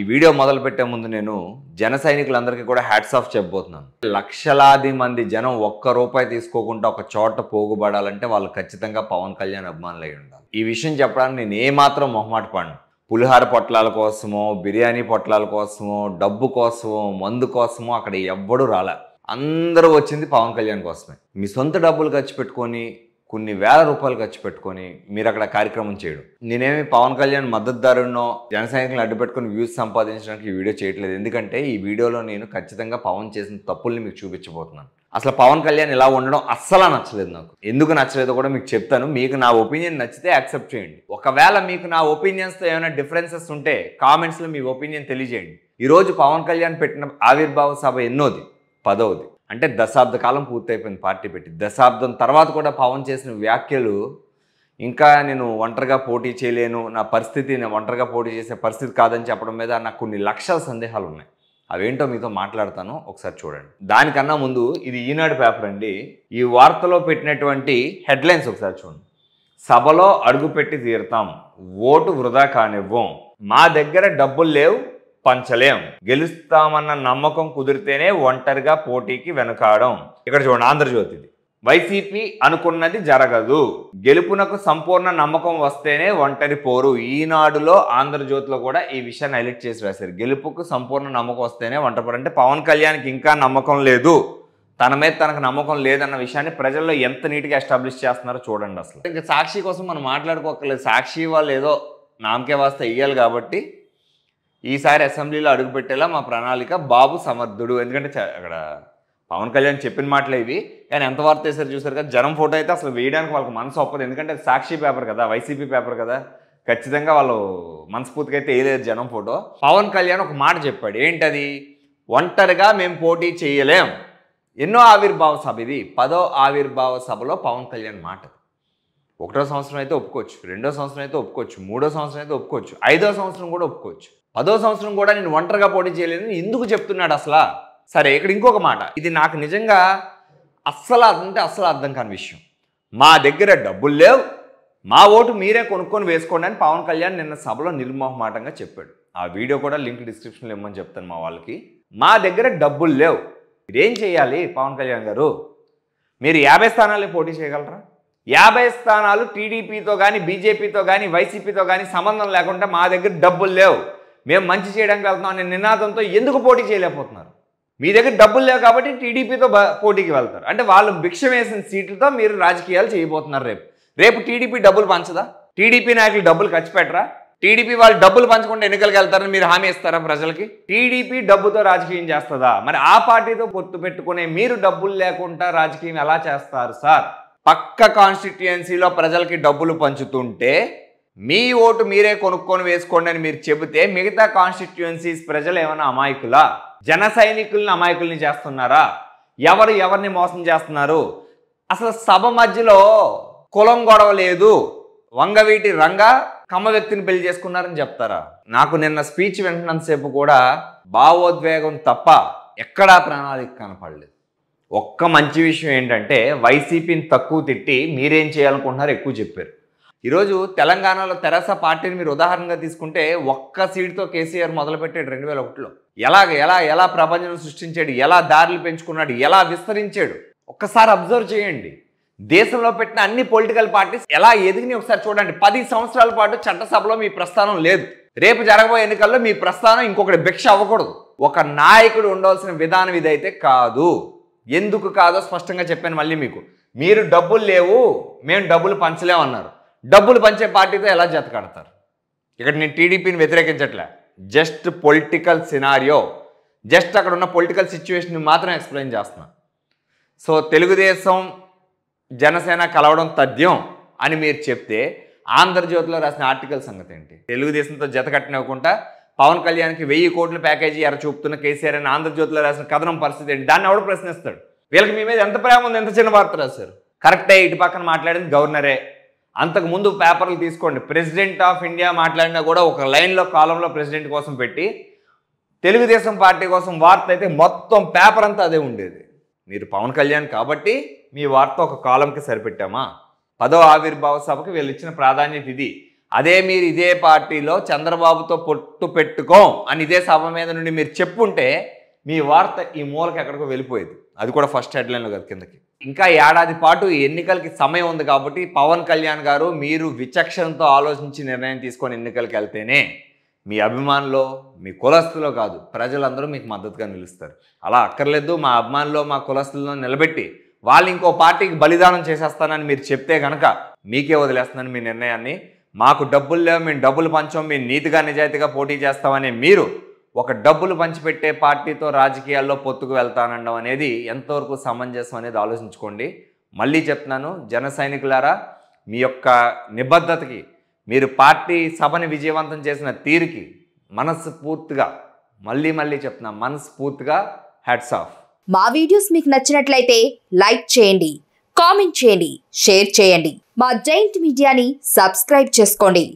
ఈ వీడియో మొదలు పెట్టే ముందు నేను జన సైనికులందరికీ కూడా హ్యాట్స్ ఆఫ్ చెప్పబోతున్నాను లక్షలాది మంది జనం ఒక్క రూపాయి తీసుకోకుండా ఒక చోట పోగుబడాలంటే వాళ్ళు ఖచ్చితంగా పవన్ కళ్యాణ్ అభిమానులు అయి ఉండాలి ఈ విషయం చెప్పడానికి నేను ఏమాత్రం మొహమాట పడను పులిహార పొట్లాల కోసమో బిర్యానీ పొట్లాల కోసమో డబ్బు కోసమో మందు కోసమో అక్కడ ఎవ్వడూ రాలే అందరూ వచ్చింది పవన్ కళ్యాణ్ కోసమే మీ సొంత డబ్బులు ఖర్చు పెట్టుకొని కొన్ని వేల రూపాయలు ఖర్చు పెట్టుకొని మీరు అక్కడ కార్యక్రమం చేయడం నేనేమి పవన్ కళ్యాణ్ మద్దతుదారునో జనసైనికులను సైనికులను అడ్డుపెట్టుకుని వ్యూస్ సంపాదించడానికి ఈ వీడియో చేయట్లేదు ఎందుకంటే ఈ వీడియోలో నేను ఖచ్చితంగా పవన్ చేసిన తప్పుల్ని మీకు చూపించబోతున్నాను అసలు పవన్ కళ్యాణ్ ఇలా ఉండడం అస్సలు నచ్చలేదు నాకు ఎందుకు నచ్చలేదో కూడా మీకు చెప్తాను మీకు నా ఒపీనియన్ నచ్చితే యాక్సెప్ట్ చేయండి ఒకవేళ మీకు నా ఒపీనియన్స్తో ఏమైనా డిఫరెన్సెస్ ఉంటే కామెంట్స్లో మీ ఒపీనియన్ తెలియజేయండి ఈరోజు పవన్ కళ్యాణ్ పెట్టిన ఆవిర్భావ సభ ఎన్నోది పదవది అంటే దశాబ్ద కాలం పూర్తయిపోయింది పార్టీ పెట్టి దశాబ్దం తర్వాత కూడా పవన్ చేసిన వ్యాఖ్యలు ఇంకా నేను ఒంటరిగా పోటీ చేయలేను నా పరిస్థితి నేను ఒంటరిగా పోటీ చేసే పరిస్థితి కాదని చెప్పడం మీద నాకు కొన్ని లక్షల సందేహాలు ఉన్నాయి అవేంటో మీతో మాట్లాడతాను ఒకసారి చూడండి దానికన్నా ముందు ఇది ఈనాడు పేపర్ అండి ఈ వార్తలో పెట్టినటువంటి హెడ్లైన్స్ ఒకసారి చూడండి సభలో అడుగుపెట్టి తీరుతాం ఓటు వృధా కానివ్వం మా దగ్గర డబ్బులు లేవు పంచలేం గెలుస్తామన్న నమ్మకం కుదిరితేనే ఒంటరిగా పోటీకి వెనుకాడం ఇక్కడ చూడండి ఆంధ్రజ్యోతిది వైసీపీ అనుకున్నది జరగదు గెలుపునకు సంపూర్ణ నమ్మకం వస్తేనే ఒంటరి పోరు ఈనాడులో ఆంధ్రజ్యోతిలో కూడా ఈ విషయాన్ని హైలైట్ చేసి వేశారు గెలుపుకు సంపూర్ణ నమ్మకం వస్తేనే ఒంటరి అంటే పవన్ కళ్యాణ్కి ఇంకా నమ్మకం లేదు తన మీద తనకు నమ్మకం లేదన్న విషయాన్ని ప్రజల్లో ఎంత నీట్గా ఎస్టాబ్లిష్ చేస్తున్నారో చూడండి అసలు ఇంకా సాక్షి కోసం మనం మాట్లాడుకోక్కర్లేదు సాక్షి వాళ్ళు ఏదో నామకే వాస్తే ఇయ్యాలి కాబట్టి ఈసారి అసెంబ్లీలో అడుగుపెట్టేలా మా ప్రణాళిక బాబు సమర్థుడు ఎందుకంటే అక్కడ పవన్ కళ్యాణ్ చెప్పిన మాటలు ఇవి కానీ ఎంత వార్త వేసారు చూసారు కదా జనం ఫోటో అయితే అసలు వేయడానికి వాళ్ళకి మనసు ఒప్పదు ఎందుకంటే సాక్షి పేపర్ కదా వైసీపీ పేపర్ కదా ఖచ్చితంగా వాళ్ళు మనస్ఫూర్తిగా అయితే వేయలేదు జనం ఫోటో పవన్ కళ్యాణ్ ఒక మాట చెప్పాడు ఏంటది ఒంటరిగా మేము పోటీ చేయలేం ఎన్నో ఆవిర్భావ సభ ఇది పదో ఆవిర్భావ సభలో పవన్ కళ్యాణ్ మాట ఒకటో సంవత్సరం అయితే ఒప్పుకోవచ్చు రెండో సంవత్సరం అయితే ఒప్పుకోవచ్చు మూడో సంవత్సరం అయితే ఒప్పుకోవచ్చు ఐదో సంవత్సరం కూడా ఒప్పుకోవచ్చు పదో సంవత్సరం కూడా నేను ఒంటరిగా పోటీ చేయలేను ఎందుకు చెప్తున్నాడు అసలు సరే ఇక్కడ ఇంకొక మాట ఇది నాకు నిజంగా అస్సలు అంటే అస్సలు అర్థం కాని విషయం మా దగ్గర డబ్బులు లేవు మా ఓటు మీరే కొనుక్కొని వేసుకోండి అని పవన్ కళ్యాణ్ నిన్న సభలో నిర్మోహమాటంగా చెప్పాడు ఆ వీడియో కూడా లింక్ డిస్క్రిప్షన్లో ఇమ్మని చెప్తాను మా వాళ్ళకి మా దగ్గర డబ్బులు లేవు మీరేం చేయాలి పవన్ కళ్యాణ్ గారు మీరు యాభై స్థానాలే పోటీ చేయగలరా యాభై స్థానాలు టీడీపీతో కానీ బీజేపీతో కానీ వైసీపీతో కానీ సంబంధం లేకుండా మా దగ్గర డబ్బులు లేవు మేము మంచి చేయడానికి వెళ్తున్నాం అనే నినాదంతో ఎందుకు పోటీ చేయలేకపోతున్నారు మీ దగ్గర డబ్బులు లేవు కాబట్టి టీడీపీతో పోటీకి వెళ్తారు అంటే వాళ్ళు భిక్ష వేసిన సీట్లతో మీరు రాజకీయాలు చేయబోతున్నారు రేపు రేపు టీడీపీ డబ్బులు పంచదా టీడీపీ నాయకులు డబ్బులు ఖర్చు పెట్టరా టీడీపీ వాళ్ళు డబ్బులు పంచకుండా ఎన్నికలకు వెళ్తారని మీరు హామీ ఇస్తారా ప్రజలకి టీడీపీ డబ్బుతో రాజకీయం చేస్తుందా మరి ఆ పార్టీతో పొత్తు పెట్టుకునే మీరు డబ్బులు లేకుండా రాజకీయం ఎలా చేస్తారు సార్ పక్క కాన్స్టిట్యుయెన్సీలో ప్రజలకి డబ్బులు పంచుతుంటే మీ ఓటు మీరే కొనుక్కొని వేసుకోండి అని మీరు చెబితే మిగతా కాన్స్టిట్యుయెన్సీస్ ప్రజలు ఏమైనా అమాయకులా జన సైనికుల్ని అమాయకుల్ని చేస్తున్నారా ఎవరు ఎవరిని మోసం చేస్తున్నారు అసలు సభ మధ్యలో కులం గొడవ లేదు వంగవీటి రంగ కమ్మ వ్యక్తిని పెళ్లి చేసుకున్నారని చెప్తారా నాకు నిన్న స్పీచ్ వింటున్నంతసేపు కూడా భావోద్వేగం తప్ప ఎక్కడా ప్రణాళిక కనపడలేదు ఒక్క మంచి విషయం ఏంటంటే వైసీపీని తక్కువ తిట్టి మీరేం చేయాలనుకుంటున్నారు ఎక్కువ చెప్పారు ఈరోజు తెలంగాణలో తెరాస పార్టీని మీరు ఉదాహరణగా తీసుకుంటే ఒక్క సీటుతో కేసీఆర్ మొదలుపెట్టాడు రెండు వేల ఒకటిలో ఎలా ఎలా ఎలా ప్రపంచం సృష్టించాడు ఎలా దారులు పెంచుకున్నాడు ఎలా విస్తరించాడు ఒక్కసారి అబ్జర్వ్ చేయండి దేశంలో పెట్టిన అన్ని పొలిటికల్ పార్టీస్ ఎలా ఎదిగినాయి ఒకసారి చూడండి పది సంవత్సరాల పాటు చట్టసభలో మీ ప్రస్థానం లేదు రేపు జరగబోయే ఎన్నికల్లో మీ ప్రస్థానం ఇంకొకటి భిక్ష అవ్వకూడదు ఒక నాయకుడు ఉండవలసిన విధానం ఇదైతే కాదు ఎందుకు కాదో స్పష్టంగా చెప్పాను మళ్ళీ మీకు మీరు డబ్బులు లేవు మేము డబ్బులు పంచలేమన్నారు డబ్బులు పంచే పార్టీతో ఎలా జత కడతారు ఇక్కడ నేను టీడీపీని వ్యతిరేకించట్లే జస్ట్ పొలిటికల్ సినారియో జస్ట్ అక్కడ ఉన్న పొలిటికల్ సిచ్యువేషన్ మాత్రం ఎక్స్ప్లెయిన్ చేస్తున్నా సో తెలుగుదేశం జనసేన కలవడం తథ్యం అని మీరు చెప్తే ఆంధ్రజ్యోతిలో రాసిన ఆర్టికల్ సంగతి ఏంటి తెలుగుదేశంతో జత కట్టినవ్వకుండా పవన్ కళ్యాణ్కి వెయ్యి కోట్ల ప్యాకేజీ ఎర చూపుతున్న కేసీఆర్ అని ఆంధ్రజ్యోతిలో రాసిన కథనం పరిస్థితి ఏంటి దాన్ని ఎవడు ప్రశ్నిస్తాడు వీళ్ళకి మీ మీద ఎంత ప్రేమ ఉంది ఎంత చిన్న వార్త రాశారు కరెక్టే ఇటు పక్కన మాట్లాడింది గవర్నరే అంతకు ముందు పేపర్లు తీసుకోండి ప్రెసిడెంట్ ఆఫ్ ఇండియా మాట్లాడినా కూడా ఒక లైన్లో కాలంలో ప్రెసిడెంట్ కోసం పెట్టి తెలుగుదేశం పార్టీ కోసం వార్త అయితే మొత్తం పేపర్ అంతా అదే ఉండేది మీరు పవన్ కళ్యాణ్ కాబట్టి మీ వార్త ఒక కాలంకి సరిపెట్టామా పదో ఆవిర్భావ సభకు వీళ్ళు ఇచ్చిన ప్రాధాన్యత ఇది అదే మీరు ఇదే పార్టీలో చంద్రబాబుతో పొట్టు పెట్టుకో అని ఇదే సభ మీద నుండి మీరు చెప్పుంటే మీ వార్త ఈ మూలకి ఎక్కడికో వెళ్ళిపోయేది అది కూడా ఫస్ట్ హెడ్లైన్లో కదా కిందకి ఇంకా ఏడాది పాటు ఎన్నికలకి సమయం ఉంది కాబట్టి పవన్ కళ్యాణ్ గారు మీరు విచక్షణతో ఆలోచించి నిర్ణయం తీసుకొని ఎన్నికలకి వెళ్తేనే మీ అభిమానులు మీ కులస్తులో కాదు ప్రజలందరూ మీకు మద్దతుగా నిలుస్తారు అలా అక్కర్లేదు మా అభిమానులు మా కులస్తులను నిలబెట్టి వాళ్ళు ఇంకో పార్టీకి బలిదానం చేసేస్తానని మీరు చెప్తే కనుక మీకే వదిలేస్తున్నాను మీ నిర్ణయాన్ని మాకు డబ్బులు లేవు మేము డబ్బులు పంచాం మేము నీతిగా నిజాయితీగా పోటీ చేస్తామని మీరు ఒక డబ్బులు పంచిపెట్టే పార్టీతో రాజకీయాల్లో పొత్తుకు వెళ్తానండం అనేది ఎంతవరకు సమంజసం అనేది ఆలోచించుకోండి మళ్ళీ చెప్తున్నాను జన సైనికులారా మీ యొక్క నిబద్ధతకి మీరు పార్టీ సభని విజయవంతం చేసిన తీరుకి మనస్ఫూర్తిగా మళ్ళీ మళ్ళీ చెప్తున్నా మనస్ఫూర్తిగా హ్యాట్స్ ఆఫ్ మా వీడియోస్ మీకు నచ్చినట్లయితే లైక్ చేయండి కామెంట్ చేయండి షేర్ చేయండి మా జైంట్ మీడియాని సబ్స్క్రైబ్ చేసుకోండి